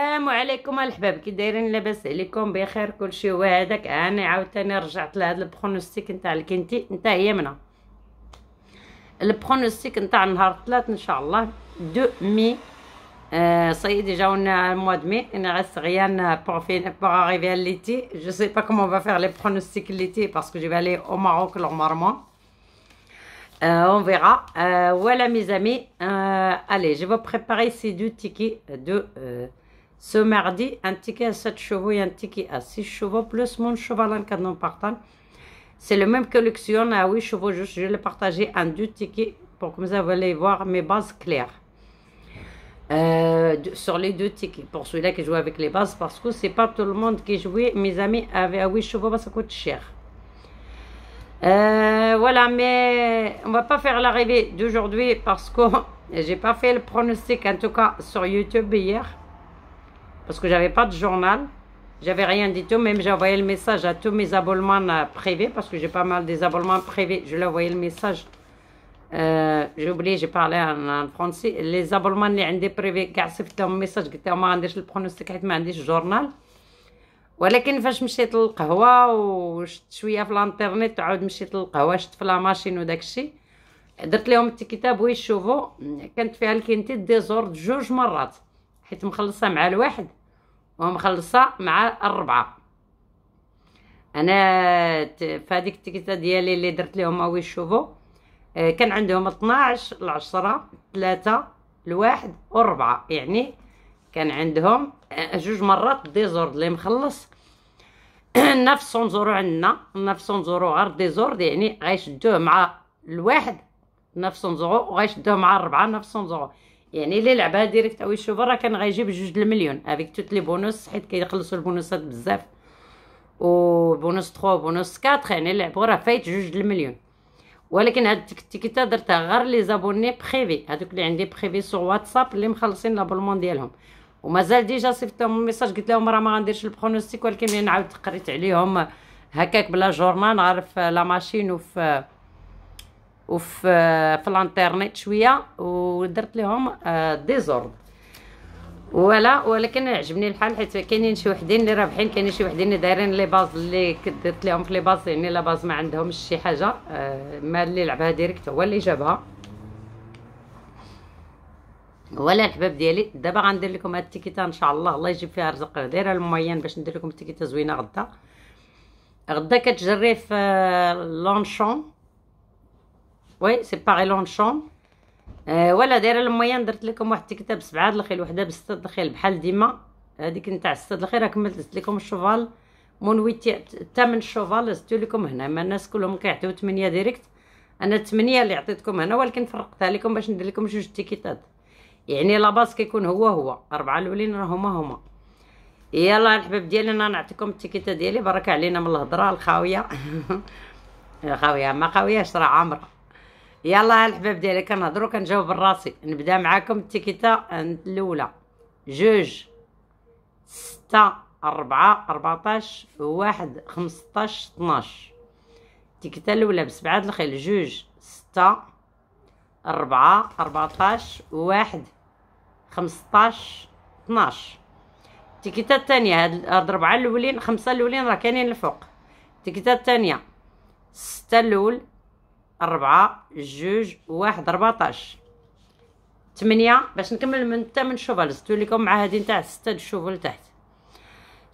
السلام عليكم الحباب كي دايرين لاباس عليكم بخير كلشي هو هذاك انا عاوتاني رجعت لهاد البرونوستيك نتاع الكنتي نتا هي منها البرونوستيك نتاع نهار الثلاث ان شاء الله دو مي سيدي جاونا الموا مي انا غير صغيان بور فين بور اريفي ليتي جو سي با كومون فا فير لي برونوستيك ليتي باسكو جو بالي او ماروك نورمالمون Euh, on verra. Euh, voilà mes amis. Euh, allez, je vais préparer ces deux tickets de ce mardi, un ticket à 7 chevaux et un ticket à 6 chevaux, plus mon cheval en canon partant. C'est le même collection à 8 chevaux, juste je le partager en deux tickets pour que vous allez voir mes bases claires. Euh, sur les deux tickets, pour celui-là qui joue avec les bases, parce que c'est pas tout le monde qui jouait, mes amis avaient à 8 chevaux, bah, ça coûte cher. Euh, voilà, mais on va pas faire l'arrivée d'aujourd'hui parce que j'ai pas fait le pronostic, en tout cas sur YouTube hier parce que j'avais pas de journal. J'avais rien du tout, même j'ai envoyé le message à tous mes abonnements euh, privés, parce que j'ai pas mal des abonnements privés. Je leur le message. Euh, j'ai oublié, j'ai parlé en, français. Les abonnements privés, un message qui le pronostic, de journal. quand je me suis café ou je suis je suis je suis la machine ومخلصه مع الربعه انا في هذيك التيكيتا ديالي اللي درت لهم هاوي شوفو آه، كان عندهم 12 العشرة 3 الواحد والربعة يعني كان عندهم آه، جوج مرات ديزورد اللي مخلص نفس نزورو عندنا نفس نزورو غير ديزورد يعني غيشدوه مع الواحد نفس نزورو وغيشدوه مع الربعة نفس نزورو يعني اللي لعبها ديريكت او يشوف راه كان غيجيب جوج المليون افيك توت لي بونص حيت كيخلصوا البونصات بزاف و بونوس 3 بونوس 4 يعني اللي لعبوا راه فايت جوج المليون ولكن هاد التيكيتا درتها غير لي زابوني بريفي هادوك اللي عندي بريفي سو واتساب اللي مخلصين لابولمون ديالهم ومازال ديجا صيفط لهم ميساج قلت لهم راه ما غنديرش البرونوستيك ولكن ملي نعاود قريت عليهم هكاك بلا جورنال عارف لا ماشين وفي وفي آه، في الانترنت شويه ودرت لهم ديزورد آه، ولا ولكن عجبني الحال حيت كاينين شي وحدين اللي رابحين كاينين شي وحدين اللي دايرين لي باز اللي درت لهم في لي باز يعني لا باز ما عندهمش شي حاجه آه، ما اللي لعبها ديريكت هو اللي جابها ولا الحباب ديالي دابا غندير لكم هاد التيكيتا ان شاء الله الله يجيب فيها رزق دايره الميان باش ندير لكم التيكيتا زوينه غدا غدا كتجري في لونشون وي سي باغي لونشون آه ولا دايره الميان درت لكم واحد سبعه بسبعه الخيل وحده بسته الخيل بحال ديما هذيك نتاع سته الخيل راه كملت درت لكم الشوفال مون ويتي الثامن الشوفال زدتو لكم هنا ما الناس كلهم كيعطيو 8 ديريكت انا 8 اللي عطيتكم هنا ولكن فرقتها لكم باش ندير لكم جوج تيكيطات يعني لا باس كيكون هو هو اربعه الاولين راه هما هما يلا الحباب ديالي انا نعطيكم التيكيتا ديالي بركه علينا من الهضره الخاويه خاويه ما خاوياش راه عامره يلا الحباب ديالي كنهضروا كنجاوب راسي نبدا معاكم التيكيتا الاولى جوج ستة أربعة أربعتاش واحد خمسطاش طناش التيكيتا الأولى بسبعة الخيل جوج ستة أربعة أربعتاش واحد خمسطاش طناش التيكيتا التانية هاد ربعة الأولين خمسة الأولين راه كاينين الفوق التيكيتا التانية ستة الأول ربعة جوج واحد ربعطاش تمنية باش نكمل من تمن شوفال زدتو ليكم مع هادي نتاع ستة د تحت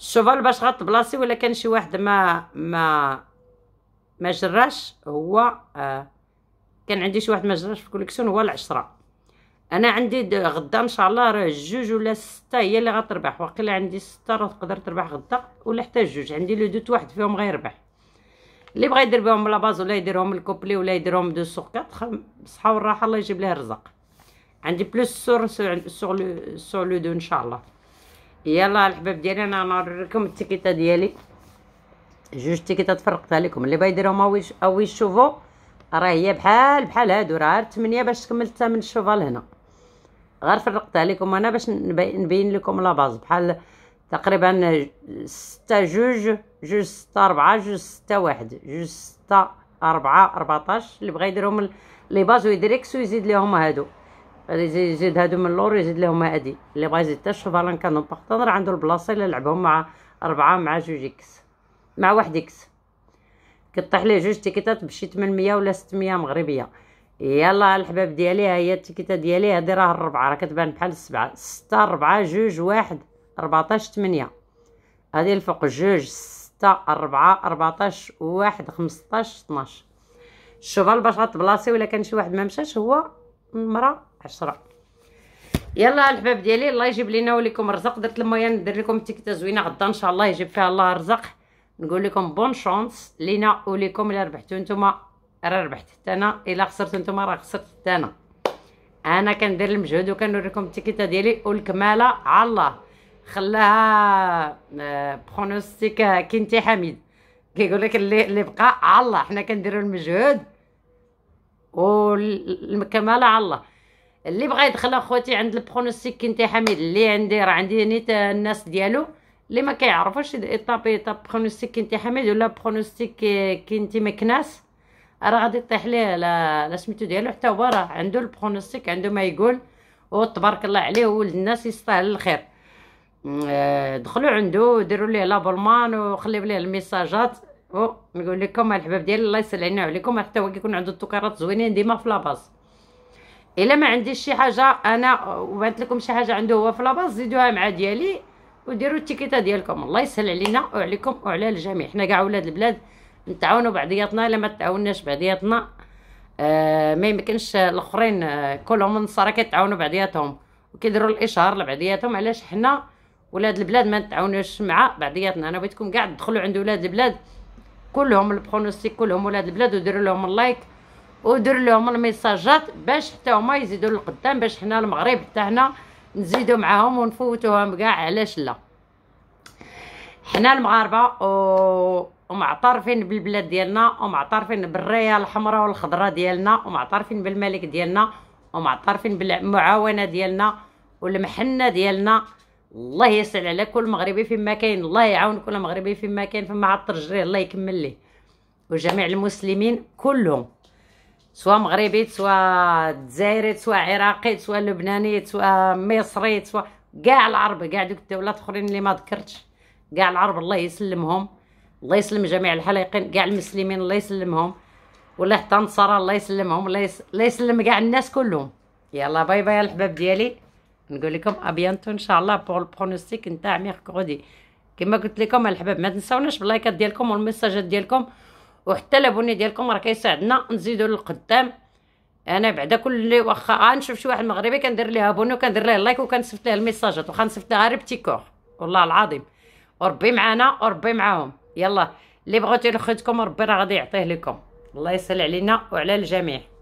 الشوفال باش بلاصي ولا كان شي واحد ما ما ما جراش هو آه كان عندي شي واحد ما جراش في الكوليكسيون هو العشرة انا عندي غدا ان شاء الله راه جوج ولا ستة هي اللي غتربح واقيلا عندي ستة راه تقدر تربح غدا ولا حتى جوج عندي لو دوت واحد فيهم غيربح اللي بغى يدير بهم لاباز ولا يديرهم الكوبلي ولا يديرهم دو سوغ 4 بالصحه والراحه الله يجيب ليه الرزق عندي بلوس سور سوغ لو سور لو دو ان شاء الله يلا الحباب ديالي انا نوريكم التيكيطه ديالي جوج تيكيطات فرقتها لكم اللي بغا يديرهم او يشوفوا راه هي بحال بحال هادو راه تمنية باش تكمل تمن الشوفال هنا غير فرقتها لكم انا باش نبين لكم لاباز بحال تقريبا ستة جوج جوج ستة ربعة جوج ستة واحد جوج ستة ربعة ربعطاش اللي بغا يديرهم لي باز إكس ويزيد ليهم هادو غادي يزيد هادو من اللور يزيد ليهم هادي اللي بغا يزيد تا شوفالان كانو بارتنر عندو البلاصة إلا لعبهم مع ربعة مع جوج اكس مع واحد اكس كطيح ليه جوج تيكيتات بشي تمنمية ولا ستمية مغربيه يلا الحباب ديالي ها هي التيكيتا ديالي هادي راه الربعه راه كتبان بحال السبعه ستة ربعة جوج واحد ربعطاش تمنية هادي الفوق جوج ستة ربعة ربعطاش واحد خمسطاش طناش الشوفال باش غتبلاصي ولا كان شي واحد ما مشاش هو المرا عشرة يلا الحباب ديالي الله يجيب لينا وليكم الرزق درت المويا ندير لكم التيكيتا زوينه غدا ان شاء الله يجيب فيها الله الرزق نقول لكم بون شونس لينا وليكم الا ربحتو نتوما راه ربحت حتى انا الا خسرتو نتوما راه خسرت حتى انا انا كندير المجهود وكنوريكم التيكيتا ديالي والكماله على الله خلاها برونوستيك آه، آه، كنتي حميد كيقول لك اللي اللي بقى على الله حنا كنديروا المجهود والكمال على الله اللي بغى يدخل اخوتي عند البرونوستيك كنتي حميد اللي عندي راه عندي نيت الناس ديالو اللي ما كيعرفوش ايطابي طاب برونوستيك كنتي حميد ولا برونوستيك آه، كنتي مكناس راه غادي يطيح ليه لا لا سميتو ديالو حتى هو راه عنده البرونوستيك عنده ما يقول وتبارك الله عليه ولد الناس يستاهل الخير آه، دخلوا عنده ديروا ليه لابلمان وخليو ليه الميساجات ونقول لكم الحباب ديالي الله يسهل علينا عليكم حتى هو كيكون عنده التوكرات زوينين ديما في لاباز الا ما عنديش شي حاجه انا وبانت لكم شي حاجه عنده هو في لاباز زيدوها مع ديالي وديروا التيكيطه ديالكم الله يسهل علينا وعليكم وعلى الجميع حنا كاع ولاد البلاد نتعاونوا بعضياتنا الا ما تعاوناش بعضياتنا آه ما يمكنش الاخرين آه، كلهم النصارى كيتعاونوا بعضياتهم وكيديروا الاشهار لبعضياتهم علاش حنا ولاد البلاد ما نتعاونوش مع بعضياتنا انا بغيتكم كاع تدخلوا عند ولاد البلاد كلهم البرونوستيك كلهم ولاد البلاد وديروا لهم اللايك ودير لهم الميساجات باش حتى هما يزيدوا للقدام باش حنا المغرب حتى حنا نزيدوا معاهم ونفوتوهم كاع علاش لا حنا المغاربه و... ومعترفين بالبلاد ديالنا ومعترفين بالرايه الحمراء والخضراء ديالنا ومعترفين بالملك ديالنا ومعترفين بالمعاونه ديالنا والمحنه ديالنا الله يسهل على كل مغربي فيما كاين الله يعاون كل مغربي فيما كاين فما عطر جريه الله يكمل ليه وجميع المسلمين كلهم سواء مغربي سواء جزائري سواء عراقي سواء لبناني سواء مصري سواء كاع العرب كاع دوك الدولات الاخرين اللي ما ذكرتش كاع العرب الله يسلمهم الله يسلم جميع الحلاقين كاع المسلمين الله يسلمهم ولا حتى النصارى الله يسلمهم الله يسلم كاع الناس كلهم يلا باي باي الحباب ديالي نقول لكم ابيانتو ان شاء الله بور البرونوستيك نتاع ميركودي كما قلت لكم الحباب ما تنساوناش باللايكات ديالكم والميساجات ديالكم وحتى لابوني ديالكم راه كيساعدنا نزيدو للقدام انا بعدا كل واخا غنشوف آه، شي واحد مغربي كندير ليه ابوني وكندير ليه لايك وكنصيفط ليه الميساجات وخا نصيفط ليه غير بتيكور والله العظيم وربي معانا وربي معاهم يلا اللي بغيتو لخوتكم ربي راه غادي يعطيه لكم الله يسهل علينا وعلى الجميع